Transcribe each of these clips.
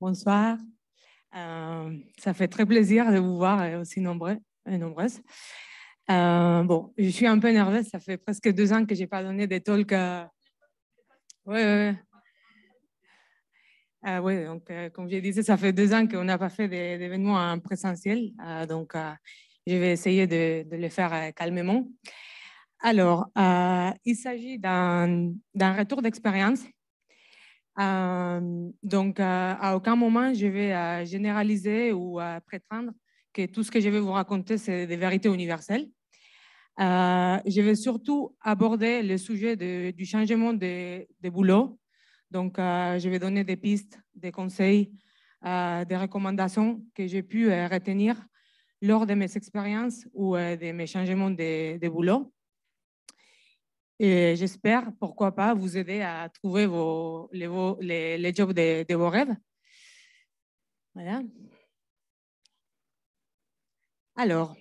Bonsoir. Euh, ça fait très plaisir de vous voir euh, aussi nombreux et euh, nombreuses. bon, je suis un peu nerveuse. Ça fait presque deux ans que je n'ai pas donné des talks. Oui, oui. oui, donc, comme je disais, ça fait deux ans qu'on n'a pas fait d'événements en présentiel. donc, je vais essayer de le faire calmement. Alors, il s'agit d'un retour d'expérience euh, donc, euh, à aucun moment, je vais euh, généraliser ou prétendre que tout ce que je vais vous raconter, c'est des vérités universelles. je vais surtout aborder le sujet du changement de boulot. Donc, je vais donner des pistes, des conseils, des recommandations que j'ai pu retenir lors de mes expériences ou de mes changements de boulot. Et j'espère, pourquoi pas, vous aider à trouver vos, les, jobs de, de, vos rêves. Voilà. Alors,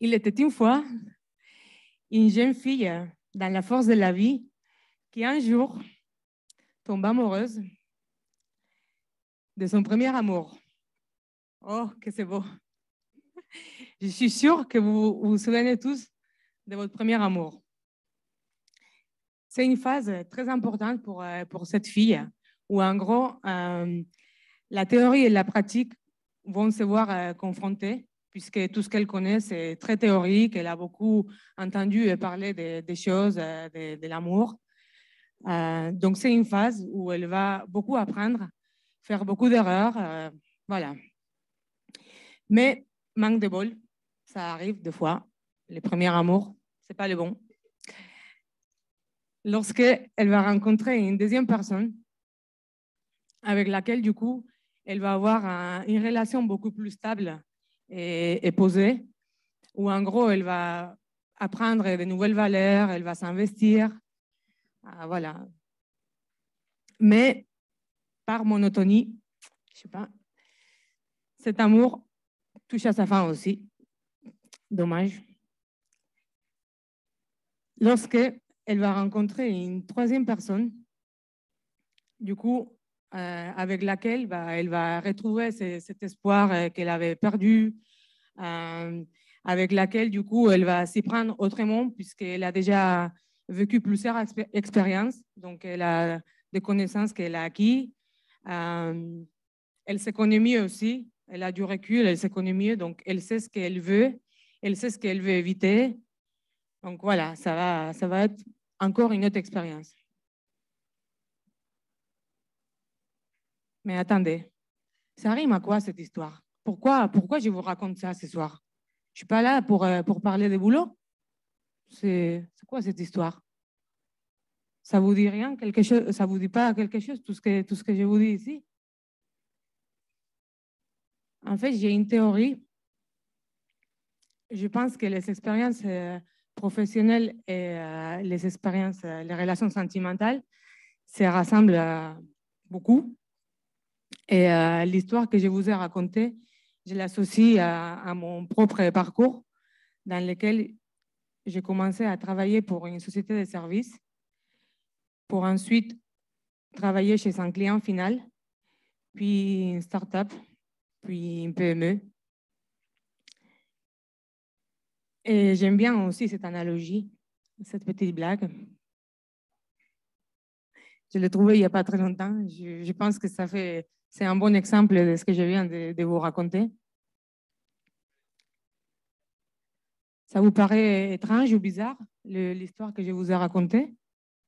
il était une fois une jeune fille dans la force de la vie qui un jour tombe amoureuse de son premier amour. Oh, que c'est beau. Je suis sûre que vous vous souvenez tous de votre premier amour. C'est une phase euh, très importante pour, euh, pour cette fille, où en gros, euh, la théorie et la pratique vont se voir confrontées, puisque tout ce qu'elle connaît, c'est très théorique. Elle a beaucoup entendu parler des, choses, de, l'amour. donc, c'est une phase où elle va beaucoup apprendre, faire beaucoup d'erreurs. voilà. Mais manque de bol, ça arrive deux fois. Les premiers amours, c'est pas le bon lorsqu'elle va rencontrer une deuxième personne avec laquelle, du coup, elle va avoir une relation beaucoup plus stable et, posée, où en gros, elle va apprendre de nouvelles valeurs, elle va s'investir. Ah, voilà. Mais par monotonie, je sais pas, cet amour touche à sa fin aussi. Dommage. Lorsque elle va rencontrer une troisième personne, du coup, euh, avec laquelle bah, elle va retrouver cet espoir euh, qu'elle avait perdu, euh, avec laquelle, du coup, elle va s'y prendre autrement, puisqu'elle a déjà vécu plusieurs expériences, donc elle a des connaissances qu'elle a acquises. elle s'économie aussi, elle a du recul, elle s'économie donc elle sait ce qu'elle veut, elle sait ce qu'elle veut éviter, donc voilà, ça va, ça va être encore une autre expérience. Mais attendez, ça rime à quoi cette histoire pourquoi, pourquoi je vous raconte ça ce soir Je ne suis pas là pour, euh, pour parler de boulot. C'est quoi cette histoire Ça vous dit rien quelque chose, Ça vous dit pas quelque chose tout ce que, tout ce que je vous dis ici En fait, j'ai une théorie. Je pense que les expériences euh, professionnels et euh, les expériences, euh, les relations sentimentales se rassemblent euh, beaucoup. Et l'histoire que je vous ai racontée, je l'associe à, à, mon propre parcours dans lequel j'ai commencé à travailler pour une société de services pour ensuite travailler chez un client final, puis une start-up, puis une PME, Et j'aime bien aussi cette analogie, cette petite blague. Je l'ai trouvée il n'y a pas très longtemps. Je, pense que ça fait, c'est un bon exemple de ce que je viens de, vous raconter. Ça vous paraît étrange ou bizarre, l'histoire que je vous ai racontée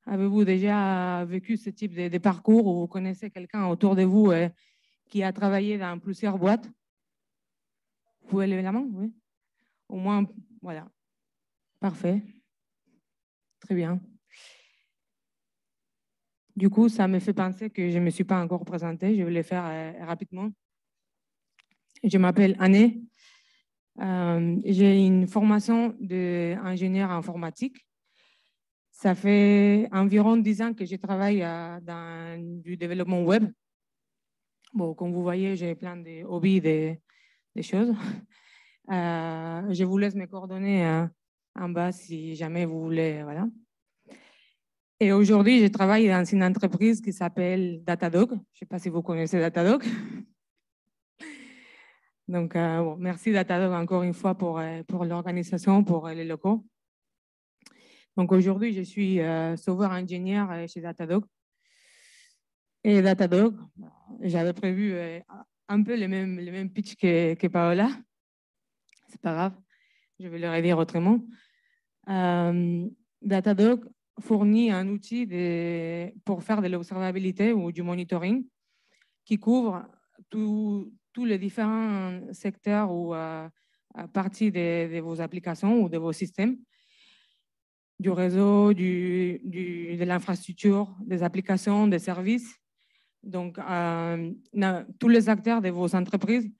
Avez-vous déjà vécu ce type de, parcours ou vous connaissez quelqu'un autour de vous euh, qui a travaillé dans plusieurs boîtes Vous pouvez lever la main, oui. Au moins voilà. Parfait. Très bien. Du coup, ça me fait penser que je ne me suis pas encore présentée. Je vais le faire euh, rapidement. Je m'appelle Anne. Euh, j'ai une formation d'ingénieur informatique. Ça fait environ 10 ans que je travaille euh, dans du développement web. Bon, comme vous voyez, j'ai plein de hobbies, des choses. Euh, je vous laisse mes coordonnées euh, en bas si jamais vous voulez. Voilà. Et aujourd'hui, je travaille dans une entreprise qui s'appelle Datadog. Je ne sais pas si vous connaissez Datadog. Donc, euh, bon, merci Datadog encore une fois pour, pour l'organisation, pour les locaux. Donc aujourd'hui, je suis sauveur ingénieur chez Datadog. Et Datadog, j'avais prévu un peu le même, le même pitch que, que Paola c'est pas grave, je vais le redire autrement. Euh, Datadog fournit un outil pour faire de l'observabilité ou du monitoring qui couvre tous les différents secteurs ou euh, euh, parties de, vos applications ou de vos systèmes, du réseau, de l'infrastructure, des applications, des services. Donc, tous les acteurs de vos entreprises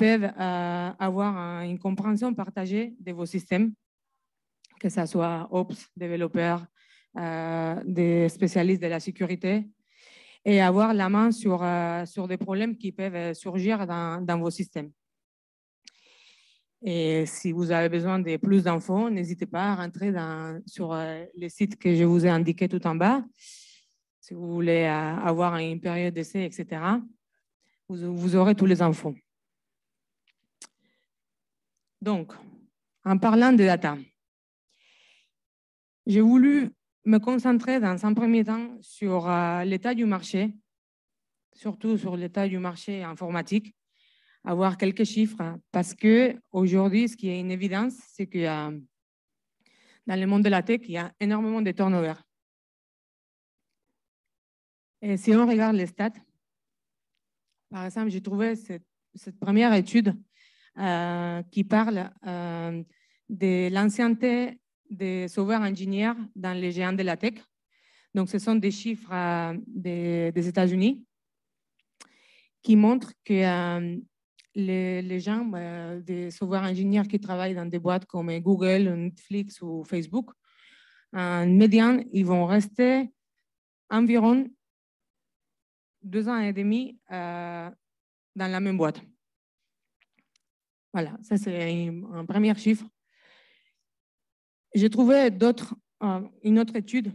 peuvent euh, avoir une compréhension partagée de vos systèmes, que ce soit Ops, développeurs, euh, des spécialistes de la sécurité, et avoir la main sur, euh, sur des problèmes qui peuvent surgir dans, vos systèmes. Et si vous avez besoin de plus d'infos, n'hésitez pas à rentrer dans, sur le site que je vous ai indiqué tout en bas, si vous voulez avoir une période d'essai, etc. Vous, vous aurez tous les infos. Donc, en parlant de data, j'ai voulu me concentrer dans un premier temps sur euh, l'état du marché, surtout sur l'état du marché informatique, avoir quelques chiffres, parce que aujourd'hui, ce qui est une évidence, c'est que euh, dans le monde de la tech, il y a énormément de turnover. Et si on regarde les stats, par exemple, j'ai trouvé cette première étude euh, qui parle euh, de l'ancienneté des sauveurs ingénieurs dans les géants de la tech. Donc, ce sont des chiffres euh, des, États-Unis qui montrent que les, gens, des sauveurs ingénieurs qui travaillent dans des boîtes comme Google, Netflix ou Facebook, en médiane, ils vont rester environ deux ans et demi dans la même boîte. Voilà, ça c'est un premier chiffre. J'ai trouvé d'autres, euh, une autre étude,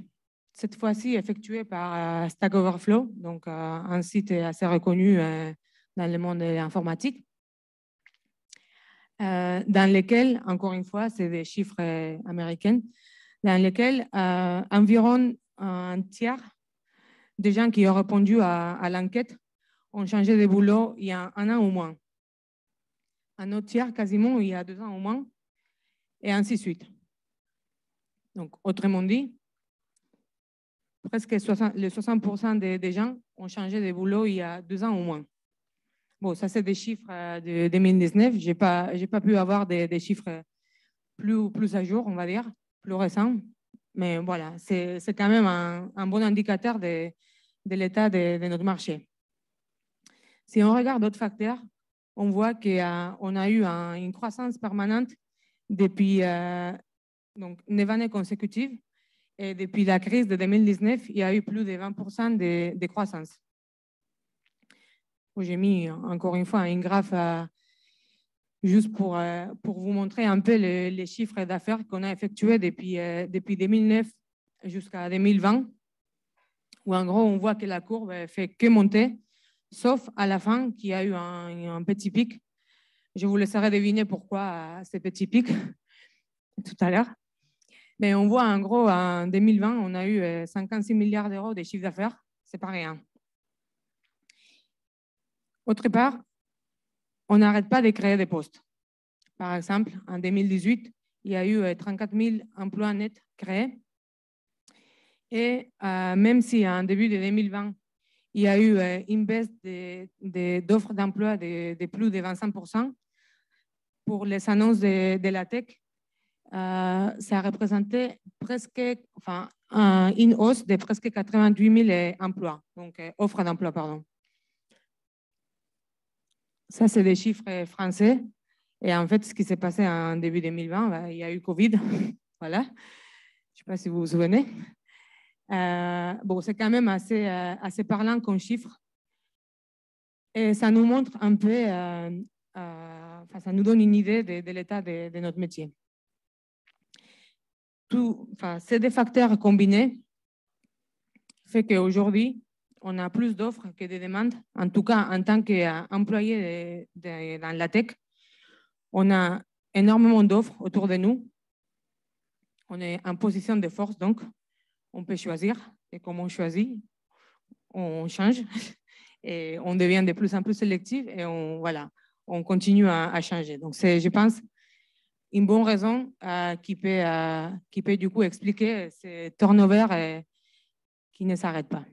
cette fois-ci effectuée par euh, Stack Overflow, donc euh, un site assez reconnu dans le monde de l'informatique, dans lequel, encore une fois, c'est des chiffres américains, dans lequel environ un tiers des gens qui ont répondu à, à l'enquête ont changé de boulot il y a un an ou moins un autre tiers quasiment il y a deux ans au moins, et ainsi de suite. Donc, autrement dit, presque 60, 60% des, gens ont changé de boulot il y a deux ans au moins. Bon, ça, c'est des chiffres euh, de 2019. Je n'ai pas, pas pu avoir des, chiffres plus, plus à jour, on va dire, plus récents. Mais voilà, c'est quand même un, bon indicateur de, l'état de notre marché. Si on regarde d'autres facteurs, on voit qu'on euh, a eu une croissance permanente depuis euh, donc, années consécutives. Et depuis la crise de 2019, il y a eu plus de 20% de, croissance. J'ai mis encore une fois un graphe euh, juste pour, pour vous montrer un peu les chiffres d'affaires qu'on a effectués depuis, depuis 2009 jusqu'à 2020, où en gros, on voit que la courbe fait que monter sauf à la fin qui a eu un, petit pic. Je vous laisserai deviner pourquoi ces petits pics tout à l'heure. Mais on voit en gros, en 2020, on a eu 56 euh, milliards d'euros de chiffre d'affaires. C'est pas rien. Autre part, on n'arrête pas de créer des postes. Par exemple, en 2018, il y a eu 34 euh, 000 emplois nets créés. Et euh, même si en début de 2020, il y a eu euh, une baisse d'offres d'emploi de, plus de 25% pour les annonces de, la tech. Euh, ça représenté presque, une hausse de presque 88 000 emplois, donc euh, offres d'emploi, pardon. Ça, c'est des chiffres français. Et en fait, ce qui s'est passé en début 2020, bah, il y a eu Covid. voilà. Je ne sais pas si vous vous souvenez. Euh, bon, c'est quand même assez, euh, assez parlant qu'on chiffre. Et ça nous montre un peu, euh, ça nous donne une idée de, l'état de, notre métier. Tout, enfin, ces deux facteurs combinés fait qu'aujourd'hui, on a plus d'offres que de demandes. En tout cas, en tant qu'employé dans la tech, on a énormément d'offres autour de nous. On est en position de force, donc on peut choisir. Et comme on choisit, on change et on devient de plus en plus sélectif et on, voilà, on continue à, changer. Donc, c'est, je pense, une bonne raison euh, qui, peut, euh, qui peut du coup expliquer ce turnover euh, qui ne s'arrête pas.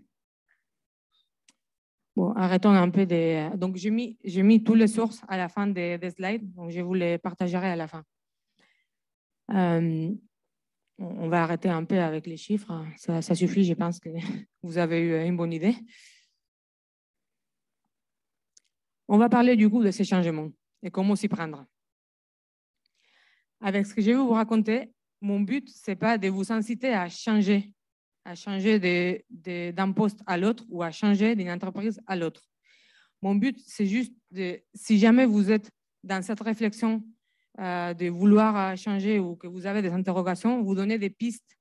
Bon, arrêtons un peu de... Donc, j'ai mis, j'ai mis toutes les sources à la fin des, des slides, donc je vous les partagerai à la fin on va arrêter un peu avec les chiffres. Hein. Ça, suffit, je pense que vous avez eu euh, une bonne idée. On va parler du coup de ces changements et comment s'y prendre. Avec ce que je vais vous raconter, mon but, ce n'est pas de vous inciter à changer, à changer d'un poste à l'autre ou à changer d'une entreprise à l'autre. Mon but, c'est juste de, si jamais vous êtes dans cette réflexion euh, de vouloir changer ou que vous avez des interrogations, vous donner des pistes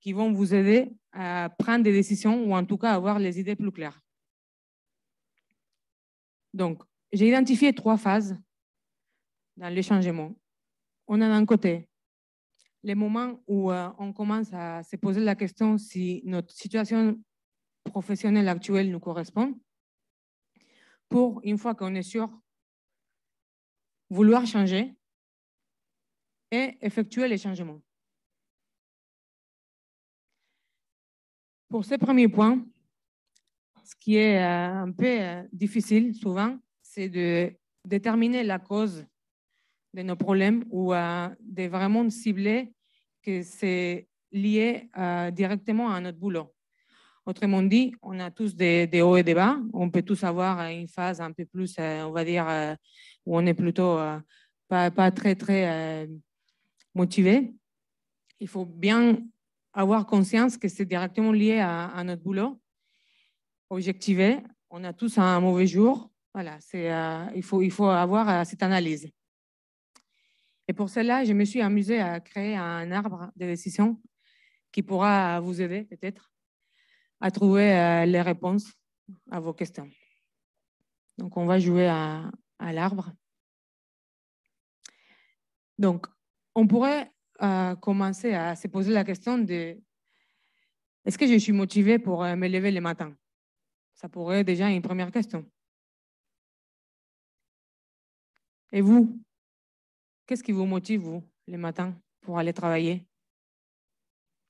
qui vont vous aider à prendre des décisions ou en tout cas avoir les idées plus claires. Donc, j'ai identifié trois phases dans les changements. On a d'un côté les moments où euh, on commence à se poser la question si notre situation professionnelle actuelle nous correspond pour, une fois qu'on est sûr, vouloir changer et effectuer les changements. Pour ce premier point, ce qui est euh, un peu euh, difficile souvent, c'est de déterminer la cause de nos problèmes ou euh, de vraiment cibler que c'est lié directement à notre boulot. Autrement dit, on a tous des, hauts et des bas. On peut tous avoir une phase un peu plus, on va dire, où on est plutôt pas, pas très, très motivés. Il faut bien avoir conscience que c'est directement lié à, notre boulot. Objectiver, on a tous un mauvais jour. Voilà, C'est, euh, il, faut, il faut avoir euh, cette analyse. Et pour cela, je me suis amusée à créer un arbre de décision qui pourra vous aider peut-être à trouver euh, les réponses à vos questions. Donc, on va jouer à, à l'arbre. Donc, on pourrait euh, commencer à se poser la question de est-ce que je suis motivée pour euh, me lever le matin Ça pourrait être déjà une première question. Et vous Qu'est-ce qui vous motive, vous, le matin, pour aller travailler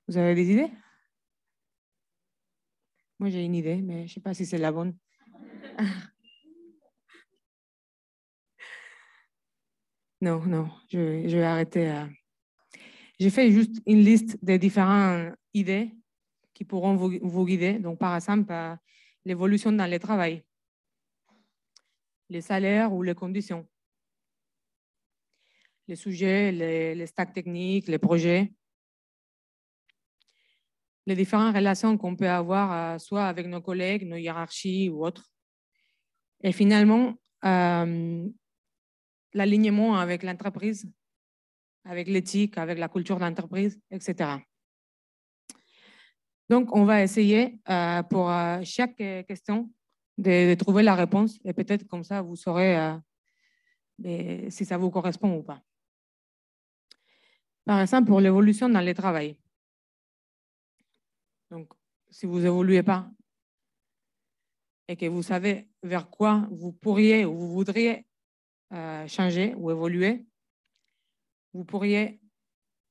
Vous avez des idées Moi, j'ai une idée, mais je ne sais pas si c'est la bonne. non, non, je, vais arrêter. Euh, j'ai fait juste une liste des différentes idées qui pourront vous, guider. Donc, par exemple, euh, l'évolution dans le travail, les salaires ou les conditions, les sujets, les, les stacks techniques, les projets, les différentes relations qu'on peut avoir, euh, soit avec nos collègues, nos hiérarchies ou autres. Et finalement, l'alignement avec l'entreprise, avec l'éthique, avec la culture d'entreprise, etc. Donc, on va essayer euh, pour euh, chaque euh, question de, trouver la réponse et peut-être comme ça, vous saurez si ça vous correspond ou pas. Par exemple, pour l'évolution dans le travail. Donc, si vous évoluez pas et que vous savez vers quoi vous pourriez ou vous voudriez euh, changer ou évoluer, vous pourriez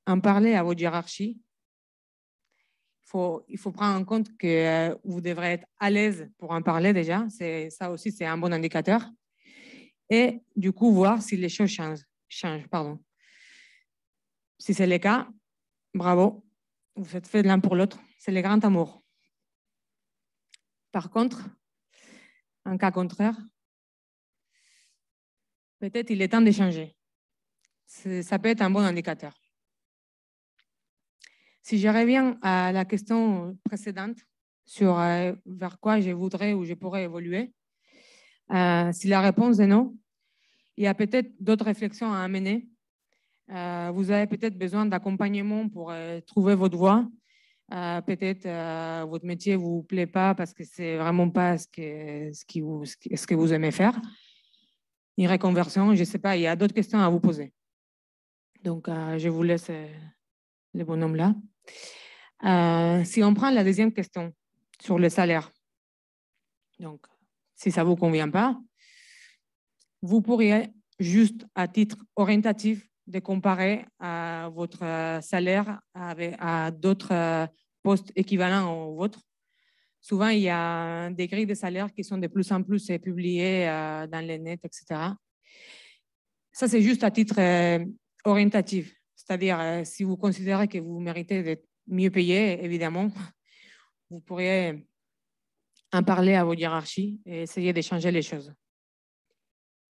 en parler à votre hiérarchie. Il faut, prendre en compte que euh, vous devrez être à l'aise pour en parler déjà. Ça aussi, c'est un bon indicateur. Et du coup, voir si les choses changent. changent pardon. Si c'est le cas, bravo, vous êtes fait l'un pour l'autre. C'est le grand amour. Par contre, en cas contraire, peut-être il est temps d'échanger. Ça peut être un bon indicateur. Si je reviens à la question précédente sur euh, vers quoi je voudrais ou je pourrais évoluer, euh, si la réponse est non, il y a peut-être d'autres réflexions à amener. Euh, vous avez peut-être besoin d'accompagnement pour trouver votre voie. peut-être votre métier ne vous plaît pas parce que ce n'est vraiment pas ce ce que vous aimez faire une reconversion, je ne sais pas, il y a d'autres questions à vous poser. Donc, euh, je vous laisse euh, le bonhomme là. Euh, si on prend la deuxième question sur le salaire, donc, si ça ne vous convient pas, vous pourriez juste à titre orientatif de comparer à votre salaire avec, à d'autres postes équivalents au vôtre souvent, il y a des grilles de salaire qui sont de plus en plus euh, publiées euh, dans les nets, etc. Ça, c'est juste à titre euh, orientatif. C'est-à-dire, si vous considérez que vous méritez d'être mieux payé, évidemment, vous pourriez en parler à vos hiérarchies et essayer de changer les choses.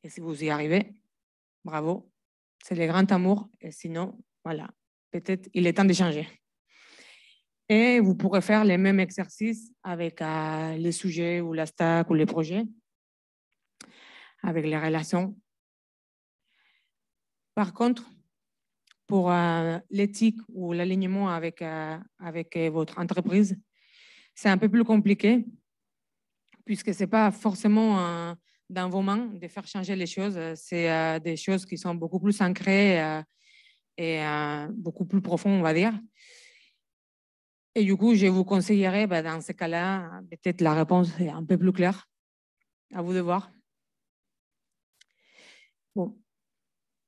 Et si vous y arrivez, bravo, c'est le grand amour. Et sinon, voilà, peut-être il est temps de changer. Et vous pourrez faire les mêmes exercices avec euh, les sujets ou la stack ou les projets, avec les relations. Par contre, pour euh, l'éthique ou l'alignement avec, euh, avec votre entreprise, c'est un peu plus compliqué, puisque ce n'est pas forcément dans vos mains de faire changer les choses. C'est des choses qui sont beaucoup plus ancrées et beaucoup plus profondes, on va dire. Et du coup, je vous conseillerais, bah, dans ce cas-là, peut-être la réponse est un peu plus claire. À vous de voir.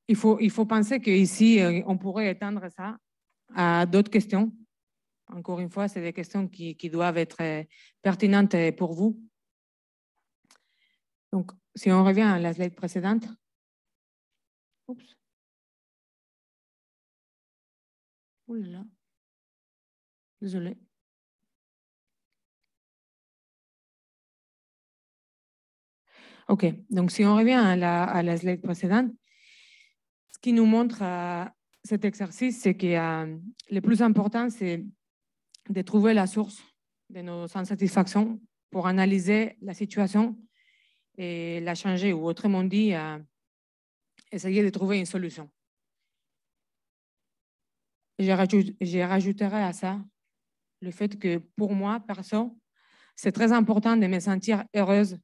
Il faut, il faut penser qu'ici, euh, on pourrait étendre ça à d'autres questions. Encore une fois, c'est des questions qui, doivent être euh, pertinentes pour vous. Donc, si on revient à la slide précédente. Oups. Désolée. OK. Donc, si on revient à la, à slide précédente, ce qui nous montre euh, cet exercice, c'est que euh, le plus important, c'est de trouver la source de nos insatisfactions pour analyser la situation et la changer, ou autrement dit, euh, essayer de trouver une solution. Je rajouterai à ça le fait que pour moi, perso, c'est très important de me sentir heureuse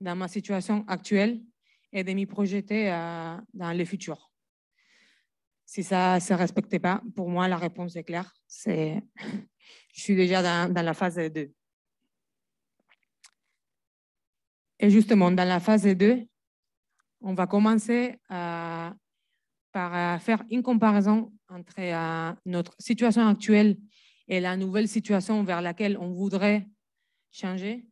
dans ma situation actuelle et de m'y projeter euh, dans le futur. Si ça ne se respectait pas, pour moi, la réponse est claire. C'est... Je suis déjà dans, la phase 2. Et justement, dans la phase 2, on va commencer euh, par euh, faire une comparaison entre notre situation actuelle et la nouvelle situation vers laquelle on voudrait changer.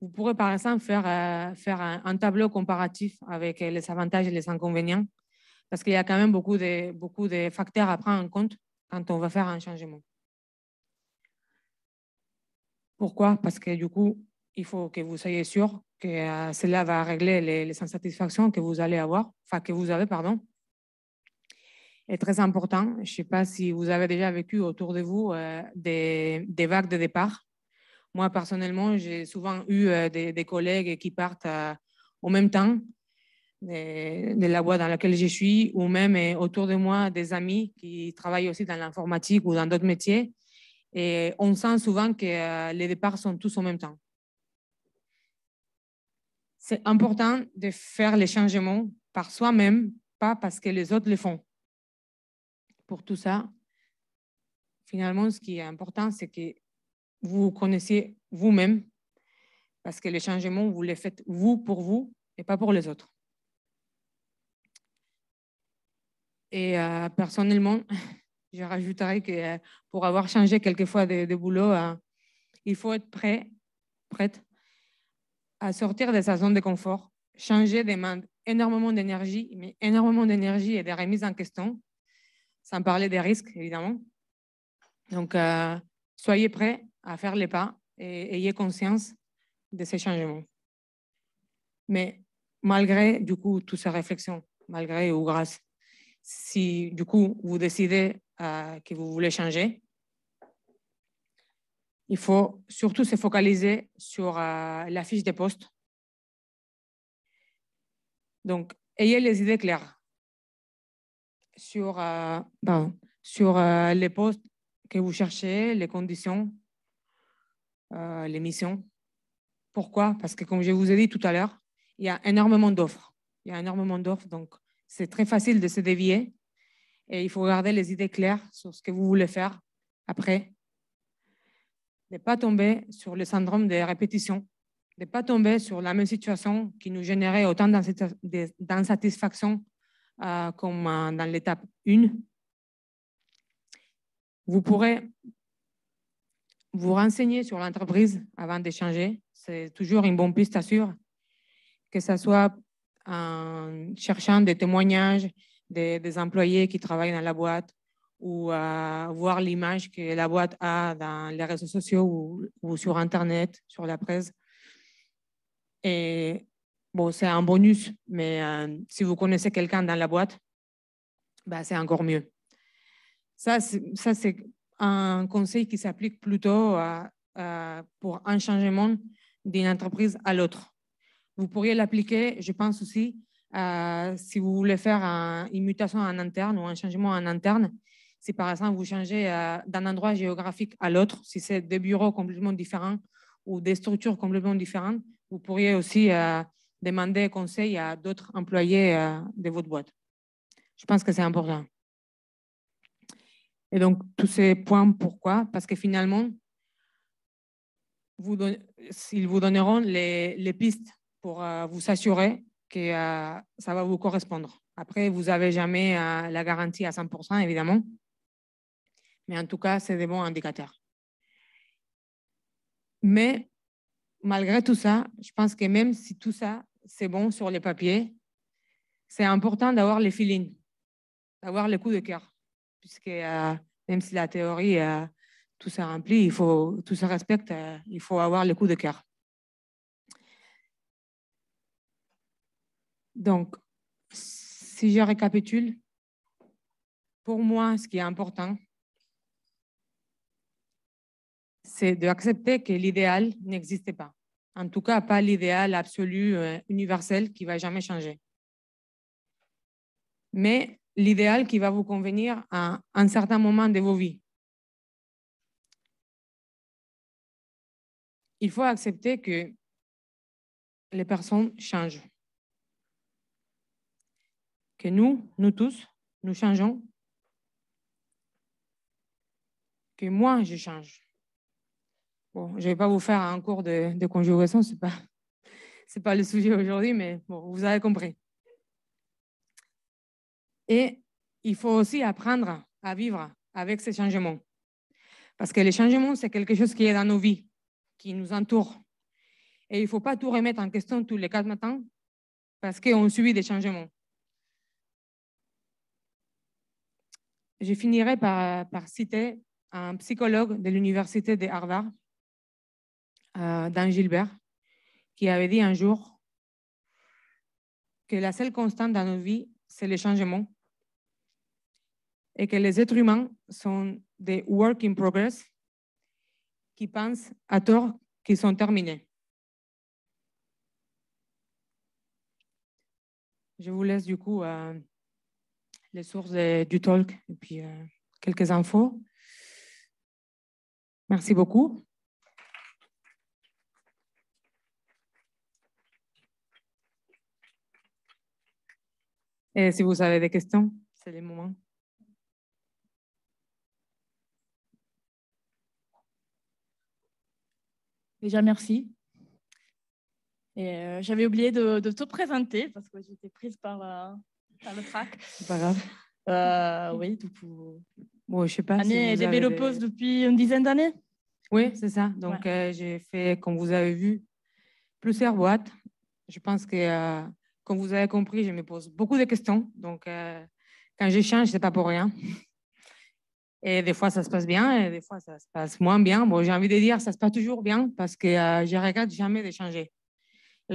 Vous pourrez par exemple faire, euh, faire un, tableau comparatif avec les avantages et les inconvénients, parce qu'il y a quand même beaucoup de, beaucoup de facteurs à prendre en compte quand on va faire un changement. Pourquoi Parce que du coup, il faut que vous soyez sûr que euh, cela va régler les, les, insatisfactions que vous allez avoir, enfin que vous avez, pardon, est très important. Je ne sais pas si vous avez déjà vécu autour de vous euh, des, vagues de départ. Moi, personnellement, j'ai souvent eu euh, des, collègues qui partent euh, au même temps de, la boîte dans laquelle je suis, ou même autour de moi des amis qui travaillent aussi dans l'informatique ou dans d'autres métiers. Et on sent souvent que les départs sont tous en même temps. C'est important de faire les changements par soi-même, pas parce que les autres les font tout ça, finalement, ce qui est important, c'est que vous connaissiez vous-même, parce que les changements, vous les faites vous pour vous et pas pour les autres. Et euh, personnellement, je rajouterais que euh, pour avoir changé quelquefois de, de boulot, euh, il faut être prêt, prête à sortir de sa zone de confort. Changer demande énormément d'énergie, mais énormément d'énergie et de remise en question sans parler des risques, évidemment. Donc, euh, soyez prêts à faire les pas et ayez conscience de ces changements. Mais malgré, du coup, toutes ces réflexions, malgré ou grâce, si, du coup, vous décidez euh, que vous voulez changer, il faut surtout se focaliser sur euh, la fiche des postes. Donc, ayez les idées claires sur, euh, ben, sur euh, les postes que vous cherchez, les conditions, euh, les missions. Pourquoi Parce que, comme je vous ai dit tout à l'heure, il y a énormément d'offres. Il y a énormément d'offres, donc c'est très facile de se dévier. Et il faut garder les idées claires sur ce que vous voulez faire après. Ne pas tomber sur le syndrome des répétitions Ne pas tomber sur la même situation qui nous générait autant d'insatisfaction euh, comme euh, dans l'étape 1. Vous pourrez vous renseigner sur l'entreprise avant d'échanger. C'est toujours une bonne piste à suivre, que ce soit en cherchant des témoignages des, employés qui travaillent dans la boîte ou à euh, voir l'image que la boîte a dans les réseaux sociaux ou, ou, sur Internet, sur la presse. Et bon, c'est un bonus, mais euh, si vous connaissez quelqu'un dans la boîte, bah, c'est encore mieux. Ça, c'est un conseil qui s'applique plutôt à, pour un changement d'une entreprise à l'autre. Vous pourriez l'appliquer, je pense aussi, si vous voulez faire une mutation en interne ou un changement en interne, si par exemple vous changez euh, d'un endroit géographique à l'autre, si c'est des bureaux complètement différents ou des structures complètement différentes, vous pourriez aussi euh, demander conseil à d'autres employés euh, de votre boîte. Je pense que c'est important. Et donc, tous ces points, pourquoi Parce que finalement, vous ils vous donneront les, pistes pour euh, vous assurer que euh, ça va vous correspondre. Après, vous n'avez jamais la garantie à 100%, évidemment. Mais en tout cas, c'est des bons indicateurs. Mais malgré tout ça, je pense que même si tout ça c'est bon sur les papiers. C'est important d'avoir les feelings, d'avoir le coup de cœur, puisque euh, même si la théorie, euh, tout se remplit, il faut, tout se respecte, euh, il faut avoir le coup de cœur. Donc, si je récapitule, pour moi, ce qui est important, c'est d'accepter que l'idéal n'existe pas. En tout cas, pas l'idéal absolu, euh, universel, qui va jamais changer. Mais l'idéal qui va vous convenir à un certain moment de vos vies. Il faut accepter que les personnes changent. Que nous, nous tous, nous changeons. Que moi, je change je ne vais pas vous faire un cours de, conjugaison, ce n'est pas, le sujet aujourd'hui, mais vous avez compris. Et il faut aussi apprendre à vivre avec ces changements. Parce que les changements, c'est quelque chose qui est dans nos vies, qui nous entoure. Et il ne faut pas tout remettre en question tous les quatre matins parce qu'on subit des changements. Je finirai par citer un psychologue de l'université de Harvard euh, Gilbert, qui avait dit un jour que la seule constante dans nos vies, c'est le changement et que les êtres humains sont des work in progress qui pensent à tort qu'ils sont terminés. Je vous laisse du coup euh, les sources du talk et puis euh, quelques infos. Merci beaucoup. Et eh, si vous avez des questions, c'est le moment. Déjà, merci. Et euh, j'avais oublié de, te présenter parce que j'étais prise par, euh, le track. C'est pas grave. Euh, oui, du coup. Bon, je sais pas. Année si développeuse depuis une dizaine d'années. Oui, c'est ça. Donc, j'ai fait, comme vous avez vu, plusieurs boîtes. Je pense que comme vous avez compris, je me pose beaucoup de questions. Donc, euh, quand j'échange, ce n'est pas pour rien. Et des fois, ça se passe bien, et des fois, ça se passe moins bien. Bon, j'ai envie de dire, ça se passe toujours bien parce que euh, je ne regrette jamais de Et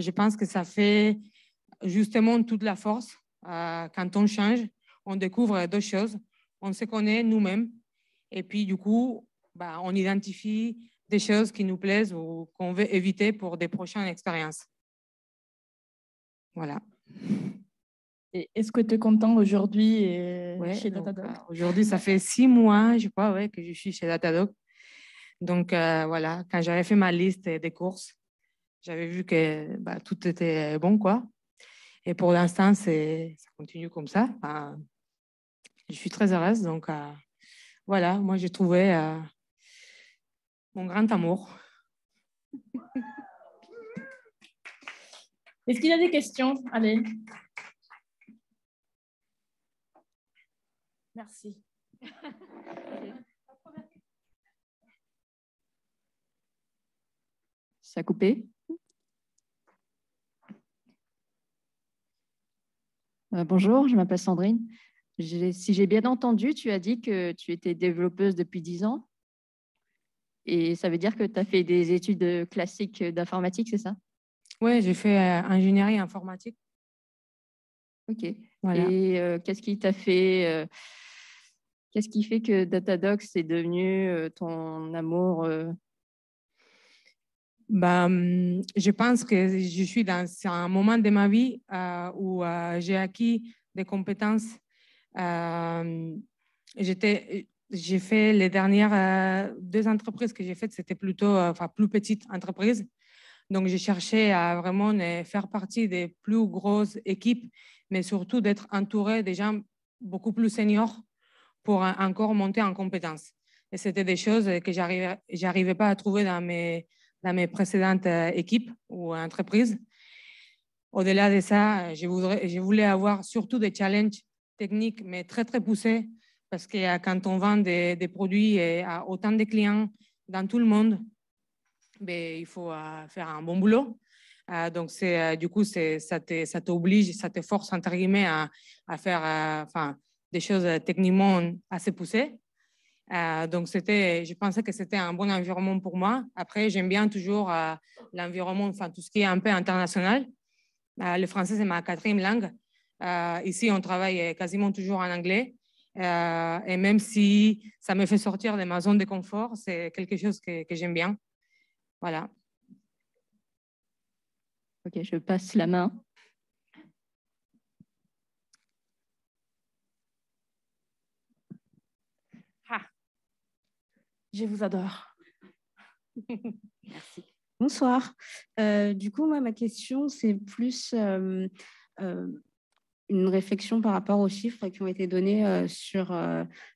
je pense que ça fait justement toute la force. Euh, quand on change, on découvre deux choses. On se connaît nous-mêmes. Et puis, du coup, bah, on identifie des choses qui nous plaisent ou qu'on veut éviter pour des prochaines expériences. Voilà. est-ce que tu es content aujourd'hui chez Datadog euh, Aujourd'hui, ça fait six mois, je crois, que je suis chez Datadoc. Donc euh, voilà, quand j'avais fait ma liste des courses, j'avais vu que bah, tout était bon, quoi. Et pour l'instant, ça continue comme ça. je suis très heureuse. Donc euh, voilà, moi j'ai trouvé mon grand amour. Est-ce qu'il y a des questions Allez. Merci. Ça a coupé euh, Bonjour, je m'appelle Sandrine. Si j'ai bien entendu, tu as dit que tu étais développeuse depuis 10 ans. Et ça veut dire que tu as fait des études classiques d'informatique, c'est ça oui, j'ai fait euh, ingénierie informatique. Ok. Et euh, qu'est-ce qui t'a fait. Euh, qu'est-ce qui fait que Datadox est devenu ton amour bah, hum, je pense que je suis dans un moment de ma vie où j'ai acquis des compétences. j'ai fait les dernières deux entreprises que j'ai faites, c'était plutôt enfin plus petite. entreprise. Donc, j'ai cherché à vraiment faire partie des plus grosses équipes, mais surtout d'être entouré des gens beaucoup plus seniors pour encore monter en compétences. Et c'était des choses que j'arrivais pas à trouver dans mes, précédentes euh, équipes ou entreprises. Au-delà de ça, je, voulais avoir surtout des challenges techniques, mais très, très poussés, parce que euh, quand on vend des produits euh, à autant de clients dans tout le monde, mais ben, il faut euh, faire un bon boulot. Euh, donc, c'est, euh, du coup, ça, te, oblige, t'oblige, ça te force, entre guillemets, à, faire des choses techniquement assez poussées. donc, c'était, je pensais que c'était un bon environnement pour moi. Après, j'aime bien toujours l'environnement, enfin, tout ce qui est un peu international. le français, c'est ma quatrième langue. ici, on travaille quasiment toujours en anglais. et même si ça me fait sortir de ma zone de confort, c'est quelque chose que j'aime bien. Voilà. Ok, je passe la main. Ah, je vous adore. Merci. Bonsoir. Euh, du coup, moi, ma question, c'est plus euh, euh, une réflexion par rapport aux chiffres qui ont été donnés sur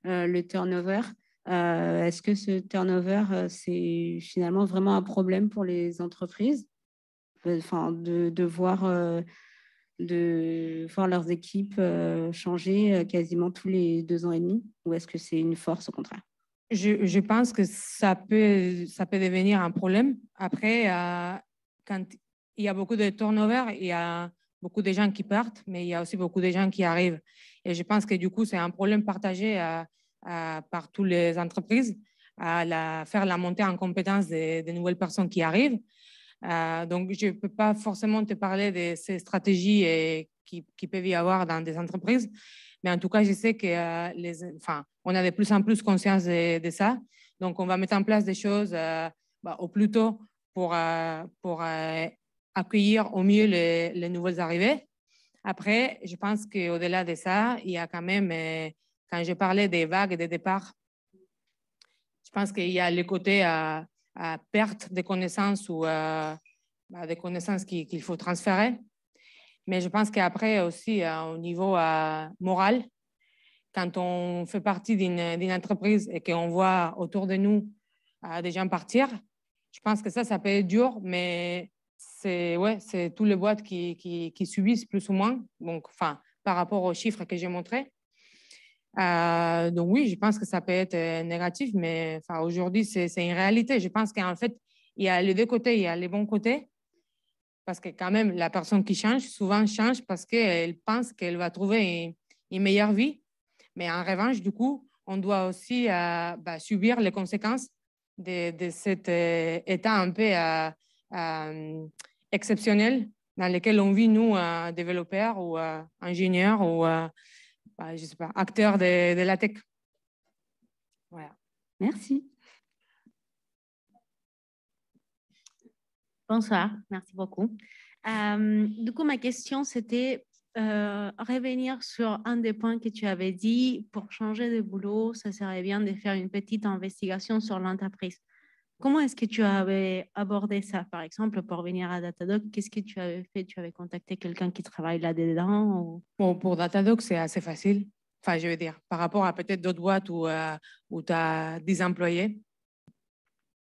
le turnover. Euh, est-ce que ce turnover, euh, c'est finalement vraiment un problème pour les entreprises euh, enfin, de, voir, de voir leurs équipes changer quasiment tous les deux ans et demi Ou est-ce que c'est une force au contraire je, pense que ça peut, ça peut devenir un problème. Après, quand il y a beaucoup de turnover, il y a beaucoup de gens qui partent, mais il y a aussi beaucoup de gens qui arrivent. Et je pense que du coup, c'est un problème partagé. Euh, par toutes les entreprises à la, faire la montée en compétence des, nouvelles personnes qui arrivent. Euh, donc, je ne peux pas forcément te parler de ces stratégies et, qui, peuvent y avoir dans des entreprises, mais en tout cas, je sais que euh, les, enfin, on a de plus en plus conscience de, ça. Donc, on va mettre en place des choses bah, au plus tôt pour, pour accueillir au mieux les, les nouvelles arrivées. Après, je pense qu'au-delà de ça, il y a quand même quand je parlais des vagues de départ, je pense qu'il y a le côté à, euh, euh, perte de connaissances ou euh, bah, des connaissances qu'il faut transférer. Mais je pense qu'après aussi, au niveau moral, quand on fait partie d'une entreprise et qu'on voit autour de nous des gens partir, je pense que ça, ça peut être dur, mais c'est ouais, toutes les boîtes qui, qui, subissent plus ou moins, donc, enfin, par rapport aux chiffres que j'ai montrés. Euh, donc oui, je pense que ça peut être euh, négatif, mais enfin, aujourd'hui, c'est une réalité. Je pense qu'en fait, il y a les deux côtés, il y a les bons côtés. Parce que quand même, la personne qui change, souvent change parce qu'elle pense qu'elle va trouver une, meilleure vie. Mais en revanche, du coup, on doit aussi euh, bah, subir les conséquences de, cet état un peu exceptionnel dans lequel on vit, nous, développeurs ou ingénieurs ou bah, je sais pas, acteur de, la tech. Voilà. Merci. Bonsoir, merci beaucoup. Euh, du coup, ma question, c'était euh, revenir sur un des points que tu avais dit. Pour changer de boulot, ça serait bien de faire une petite investigation sur l'entreprise. Comment est-ce que tu avais abordé ça, par exemple, pour venir à Datadoc Qu'est-ce que tu avais fait Tu avais contacté quelqu'un qui travaille là-dedans bon, Pour Datadoc, c'est assez facile. Enfin, je veux dire, par rapport à peut-être d'autres boîtes où, euh, où tu as des employés,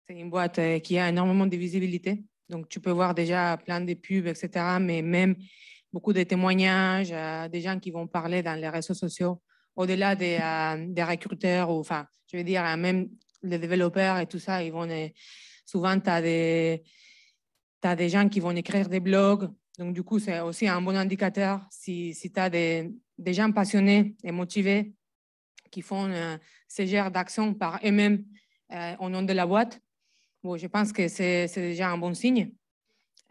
c'est une boîte euh, qui a énormément de visibilité. Donc, tu peux voir déjà plein de pubs, etc., mais même beaucoup de témoignages, euh, des gens qui vont parler dans les réseaux sociaux, au-delà des, des recruteurs, ou, enfin, je veux dire, même les développeurs et tout ça, ils vont, euh, souvent, tu as des, as des gens qui vont écrire des blogs. Donc, du coup, c'est aussi un bon indicateur si, si tu as des, des, gens passionnés et motivés qui font euh, ces gères d'action par eux-mêmes euh, au nom de la boîte. Bon, je pense que c'est déjà un bon signe.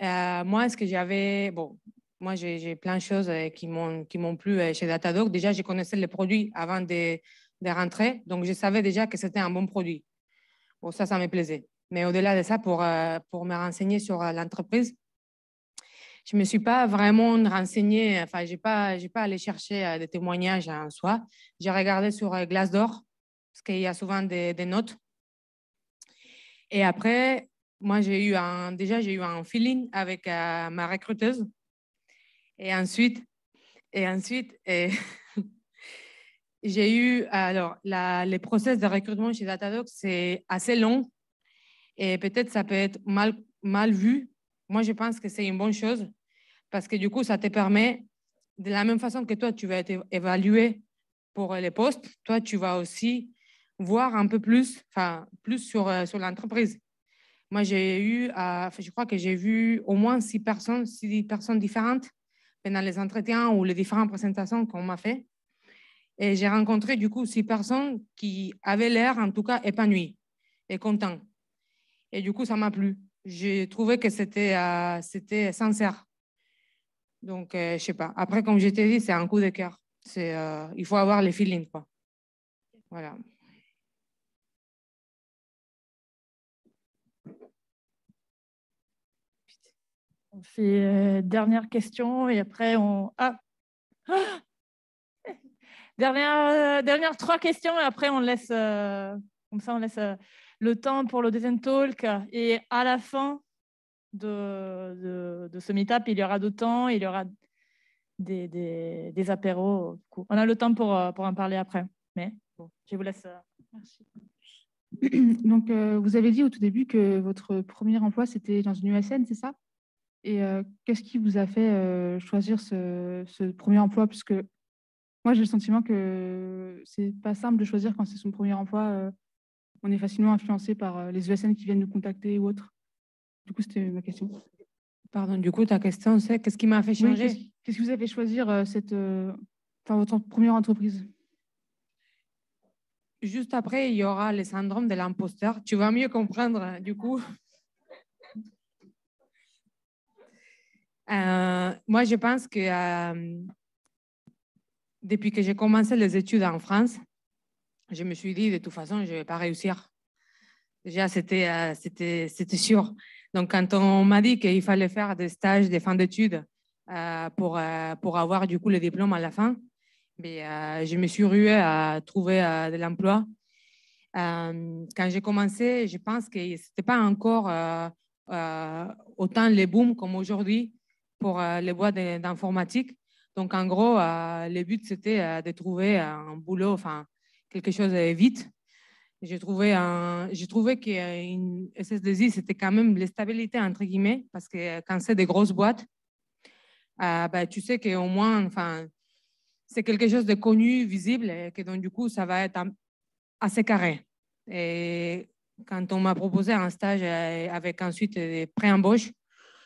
moi, ce que j'avais, bon, moi, j'ai plein de choses qui m'ont plu chez Datadog. Déjà, je connaissais les produits avant de, de rentrer. Donc, je savais déjà que c'était un bon produit. Bon, ça, ça me plaisait. Mais au-delà de ça, pour, euh, pour me renseigner sur euh, l'entreprise, je ne me suis pas vraiment renseignée. Enfin, je n'ai pas, pas allé chercher euh, des témoignages en soi. J'ai regardé sur Glassdoor, parce qu'il y a souvent des, notes. Et après, moi, j'ai eu un, déjà, j'ai eu un feeling avec ma recruteuse. Et ensuite, et ensuite, et J'ai eu, alors, la, les process de recrutement chez Datadog, c'est assez long et peut-être ça peut être mal, mal vu. Moi, je pense que c'est une bonne chose parce que du coup, ça te permet, de la même façon que toi, tu vas être évalué pour les postes, toi, tu vas aussi voir un peu plus, enfin, plus sur, euh, sur l'entreprise. Moi, j'ai eu, euh, je crois que j'ai vu au moins six personnes, six personnes différentes pendant les entretiens ou les différentes présentations qu'on m'a fait. Et j'ai rencontré du coup six personnes qui avaient l'air, en tout cas, épanouies et contentes. Et du coup, ça m'a plu. J'ai trouvé que c'était euh, c'était sincère. Donc, je euh, je sais pas. Après, comme je t'ai dit, c'est un coup de cœur. C'est euh, il faut avoir les feelings, quoi. Voilà. On fait dernière question et après on. ah, ah! Dernière, euh, dernière trois questions et après on laisse, euh, comme ça on laisse euh, le temps pour le deuxième talk. Et à la fin de, de, ce meetup il y aura du temps, il y aura des, des, apéros. On a le temps pour, pour en parler après. Mais bon, je vous laisse. Merci. Donc, vous avez dit au tout début que votre premier emploi, c'était dans une USN, c'est ça Et qu'est-ce qui vous a fait choisir ce, ce, premier emploi Puisque moi, j'ai le sentiment que c'est pas simple de choisir quand c'est son premier emploi. Euh, on est facilement influencé par euh, les ESN qui viennent nous contacter ou autres. Du coup, c'était ma question. Pardon, du coup, ta question, c'est qu'est-ce qui m'a fait changer Qu'est-ce que vous avez choisir euh, cette, enfin, votre première entreprise Juste après, il y aura le syndrome de l'imposteur. Tu vas mieux comprendre, du coup. moi, je pense que depuis que j'ai commencé les études en France, je me suis dit, de toute façon, je ne vais pas réussir. Déjà, euh, c'était, sûr. Donc, quand on m'a dit qu'il fallait faire des stages des fins d'études euh, pour, euh, pour avoir du coup le diplôme à la fin, mais, je me suis ruée à trouver de l'emploi. quand j'ai commencé, je pense que ce n'était pas encore autant les boom comme aujourd'hui pour les boîtes d'informatique. Donc, en gros, euh, le but, c'était euh, de trouver euh, un boulot, enfin, quelque chose vite. J'ai trouvé, un, j'ai trouvé qu'une ss 2 c'était quand même la stabilité, entre guillemets, parce que quand c'est des grosses boîtes, ben, tu sais qu'au moins, enfin, c'est quelque chose de connu, visible, et que donc, du coup, ça va être assez carré. Et quand on m'a proposé un stage avec ensuite des pré-embauches,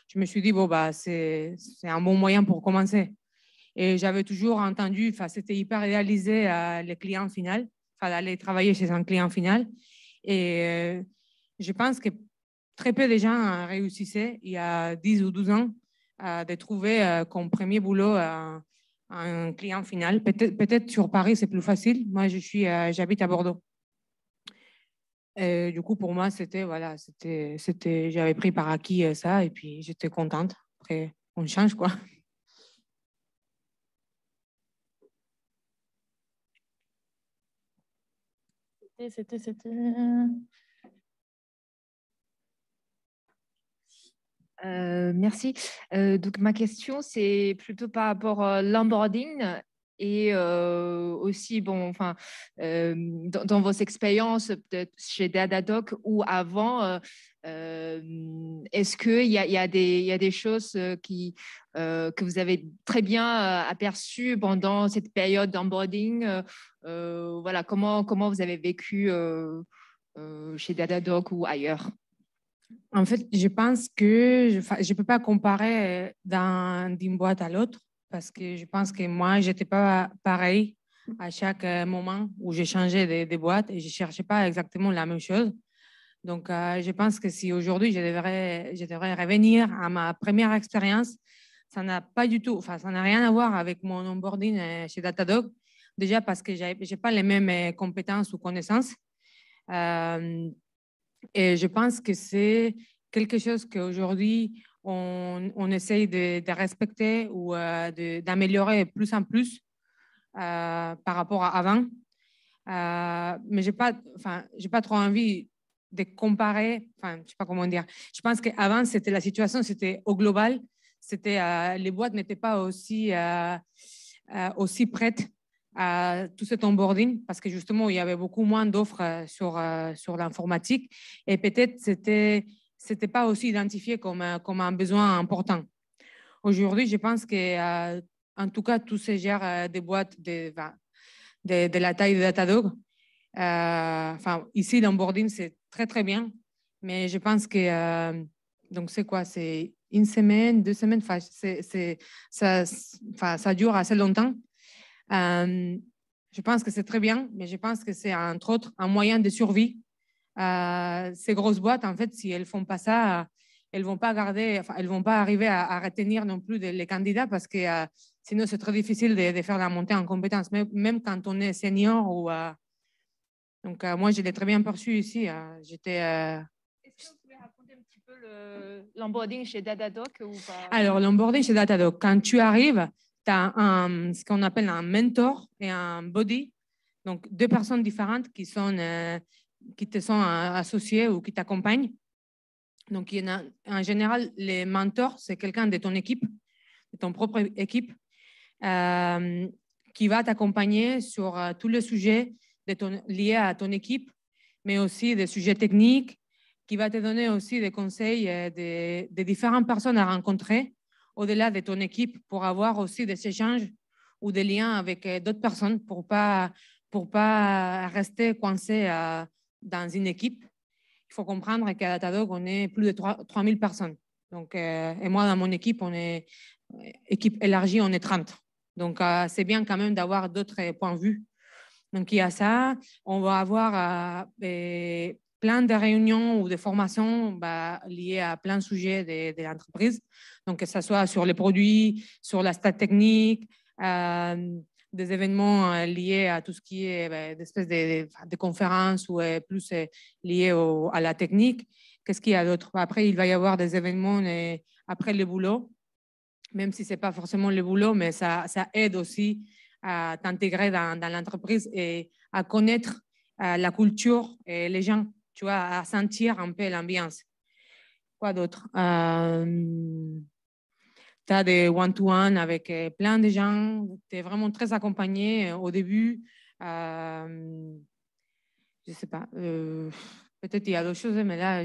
je me suis dit, bon, bah, c'est un bon moyen pour commencer. Et j'avais toujours entendu, enfin, c'était hyper réalisé à les clients final, enfin, aller travailler chez un client final. Et euh, je pense que très peu de gens réussissaient il y a 10 ou 12 ans de trouver euh, comme premier boulot euh, un, client final. Peut-être sur Paris, c'est plus facile. Moi, je suis, j'habite à Bordeaux. du coup, pour moi, c'était, voilà, c'était, c'était, j'avais pris par acquis ça et puis j'étais contente. Après, on change, quoi. C'était, euh, merci. Euh, donc ma question, c'est plutôt par rapport à euh, l'onboarding et euh, aussi, bon, enfin, euh, dans, vos expériences chez DadaDoc ou avant, euh, est-ce qu'il y, y, a, des choses qui, que vous avez très bien aperçues pendant cette période d'onboarding Voilà, comment, comment vous avez vécu chez DadaDoc ou ailleurs en fait, je pense que je ne peux pas comparer d'une boîte à l'autre parce que je pense que moi, je n'étais pas pareil à chaque euh, moment où j'ai changé des boîtes et je ne cherchais pas exactement la même chose. Donc, euh, je pense que si aujourd'hui, je devrais, revenir à ma première expérience, ça n'a pas du tout, enfin, ça n'a rien à voir avec mon onboarding euh, chez Datadog. Déjà parce que je n'ai pas les mêmes compétences ou connaissances. et je pense que c'est quelque chose qu'aujourd'hui, on, essaye de, respecter ou euh, d'améliorer plus en plus euh, par rapport à avant. Euh, mais je n'ai pas, pas trop envie de comparer, enfin, je ne sais pas comment dire. Je pense qu'avant, c'était la situation, c'était au global, c'était, les boîtes n'étaient pas aussi, aussi prêtes à tout cet onboarding parce que justement, il y avait beaucoup moins d'offres sur, sur l'informatique et peut-être c'était n'était pas aussi identifié comme, euh, comme un besoin important. Aujourd'hui, je pense que, euh, en tout cas, tous ces gère euh, des boîtes de, la taille de Datadog. enfin, ici, boarding c'est très, très bien. Mais je pense que, donc, c'est quoi C'est une semaine, deux semaines, enfin, ça, ça dure assez longtemps. je pense que c'est très bien, mais je pense que c'est entre autres un moyen de survie ces grosses boîtes, en fait, si elles ne font pas ça, elles ne vont pas garder, elles vont pas arriver à, retenir non plus les candidats parce que euh, sinon, c'est très difficile de, faire la montée en compétences, même, même quand on est senior. Ou, euh, donc, euh, moi, je l'ai très bien perçu ici. J'étais l'onboarding chez Datadoc ou Alors, l'onboarding chez Datadoc, quand tu arrives, tu as un, ce qu'on appelle un mentor et un body, donc deux personnes différentes qui sont qui te sont euh, associés ou qui t'accompagnent. Donc, il y en, en général, les mentors, c'est quelqu'un de ton équipe, de ton propre équipe, euh, qui va t'accompagner sur euh, tous les sujets liés à ton équipe, mais aussi des sujets techniques, qui va te donner aussi des conseils de différentes personnes à rencontrer au-delà de ton équipe pour avoir aussi des échanges ou des liens avec d'autres personnes pour pas pour pas rester coincé à dans une équipe, il faut comprendre qu'à Datadog, on est plus de 3000 personnes. Donc, euh, et moi, dans mon équipe, on est euh, équipe élargie, on est 30. Donc, euh, c'est bien quand même d'avoir d'autres points de vue. Donc, il y a ça. On va avoir plein de réunions ou de formations bah, liées à plein de sujets de, de l'entreprise. Donc, que ce soit sur les produits, sur la stat technique, des événements euh, liés à tout ce qui est ben, des espèces de, conférences ou euh, plus euh, liés à la technique. Qu'est-ce qu'il y a d'autre Après, il va y avoir des événements après le boulot, même si ce n'est pas forcément le boulot, mais ça, ça aide aussi à t'intégrer dans, l'entreprise et à connaître la culture et les gens, tu vois, à sentir un peu l'ambiance. Quoi d'autre des one-to-one avec euh, plein de gens, tu es vraiment très accompagné euh, au début. Euh, je sais pas, peut-être il y a d'autres choses, mais là,